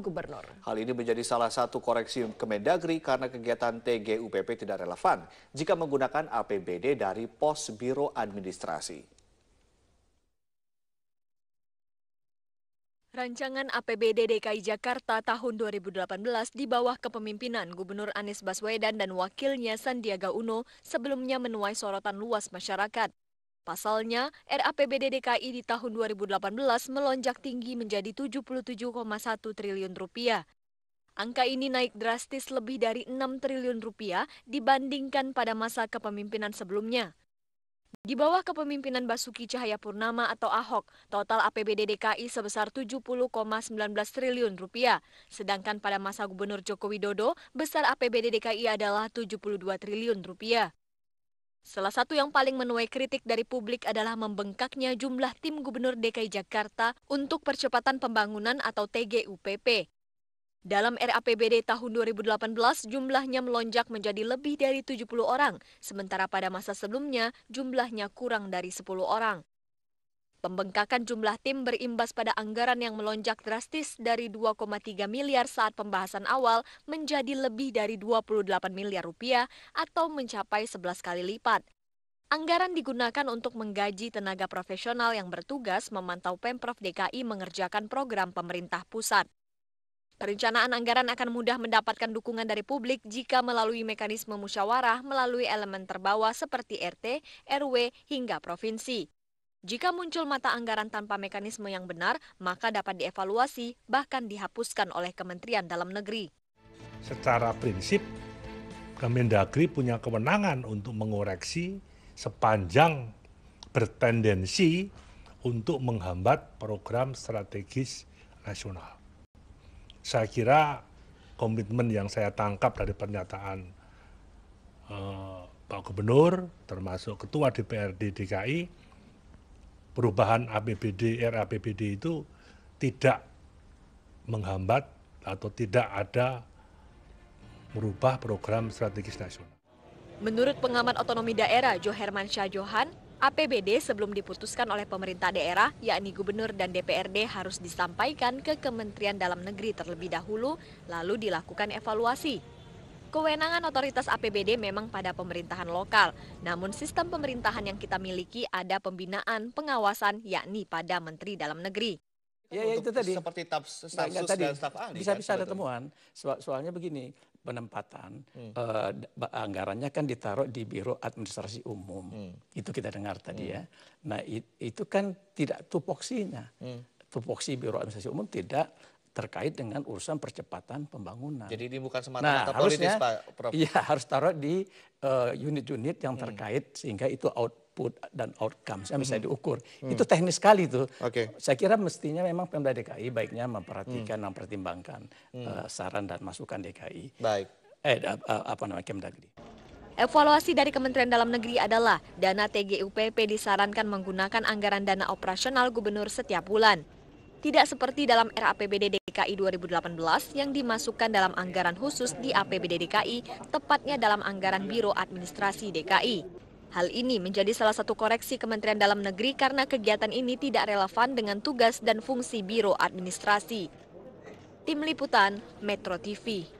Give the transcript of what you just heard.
Gubernur. Hal ini menjadi salah satu koreksi Kemendagri karena kegiatan TGUPP tidak relevan jika menggunakan APBD dari pos Biro Administrasi. Rancangan APBD DKI Jakarta tahun 2018 di bawah kepemimpinan Gubernur Anies Baswedan dan wakilnya Sandiaga Uno sebelumnya menuai sorotan luas masyarakat. Pasalnya, RAPBD DKI di tahun 2018 melonjak tinggi menjadi 77,1 triliun rupiah. Angka ini naik drastis lebih dari 6 triliun rupiah dibandingkan pada masa kepemimpinan sebelumnya. Di bawah kepemimpinan Basuki Cahayapurnama atau Ahok, total APBD DKI sebesar 70,19 triliun rupiah. Sedangkan pada masa Gubernur Joko Widodo, besar APBD DKI adalah 72 triliun rupiah. Salah satu yang paling menuai kritik dari publik adalah membengkaknya jumlah tim Gubernur DKI Jakarta untuk percepatan pembangunan atau TGUPP. Dalam RAPBD tahun 2018 jumlahnya melonjak menjadi lebih dari 70 orang, sementara pada masa sebelumnya jumlahnya kurang dari 10 orang. Pembengkakan jumlah tim berimbas pada anggaran yang melonjak drastis dari 2,3 miliar saat pembahasan awal menjadi lebih dari 28 miliar rupiah atau mencapai 11 kali lipat. Anggaran digunakan untuk menggaji tenaga profesional yang bertugas memantau Pemprov DKI mengerjakan program pemerintah pusat. Perencanaan anggaran akan mudah mendapatkan dukungan dari publik jika melalui mekanisme musyawarah melalui elemen terbawah seperti RT, RW, hingga provinsi. Jika muncul mata anggaran tanpa mekanisme yang benar, maka dapat dievaluasi, bahkan dihapuskan oleh Kementerian Dalam Negeri. Secara prinsip, Kemendagri punya kewenangan untuk mengoreksi sepanjang bertendensi untuk menghambat program strategis nasional. Saya kira komitmen yang saya tangkap dari pernyataan eh, Pak Gubernur, termasuk Ketua DPRD DKI, perubahan APBD, RAPBD itu tidak menghambat atau tidak ada merubah program strategis nasional. Menurut pengamat otonomi daerah Jo Syah Johan, APBD sebelum diputuskan oleh pemerintah daerah, yakni gubernur dan DPRD harus disampaikan ke Kementerian Dalam Negeri terlebih dahulu, lalu dilakukan evaluasi. Kewenangan otoritas APBD memang pada pemerintahan lokal, namun sistem pemerintahan yang kita miliki ada pembinaan, pengawasan, yakni pada Menteri Dalam Negeri. Ya, ya itu tadi. Seperti tap, staf nah, ya tadi, dan staf ahli. Bisa-bisa kan, ada temuan. soal, soalnya begini, penempatan hmm. uh, anggarannya kan ditaruh di Biro Administrasi Umum. Hmm. Itu kita dengar tadi hmm. ya. Nah it, itu kan tidak tupoksinya. Hmm. Tupoksi Biro Administrasi Umum tidak terkait dengan urusan percepatan pembangunan. Jadi ini bukan semata-mata nah, politis harusnya, Pak Prof. Iya, harus taruh di eh, unit-unit uh, yang hmm. terkait hmm. sehingga itu output dan outcome bisa hmm. bisa diukur. Hmm. Itu teknis sekali tuh. Okay. Saya kira mestinya memang Pemda DKI baiknya memperhatikan hmm. mempertimbangkan hmm. Uh, saran dan masukan DKI. Baik. Eh uh, apa namanya DKI. Evaluasi dari Kementerian Dalam Negeri adalah dana TGUPP disarankan menggunakan anggaran dana operasional gubernur setiap bulan. Tidak seperti dalam era APBD DKI 2018 yang dimasukkan dalam anggaran khusus di APBD DKI, tepatnya dalam anggaran Biro Administrasi DKI. Hal ini menjadi salah satu koreksi Kementerian Dalam Negeri karena kegiatan ini tidak relevan dengan tugas dan fungsi Biro Administrasi. Tim Liputan, Metro TV.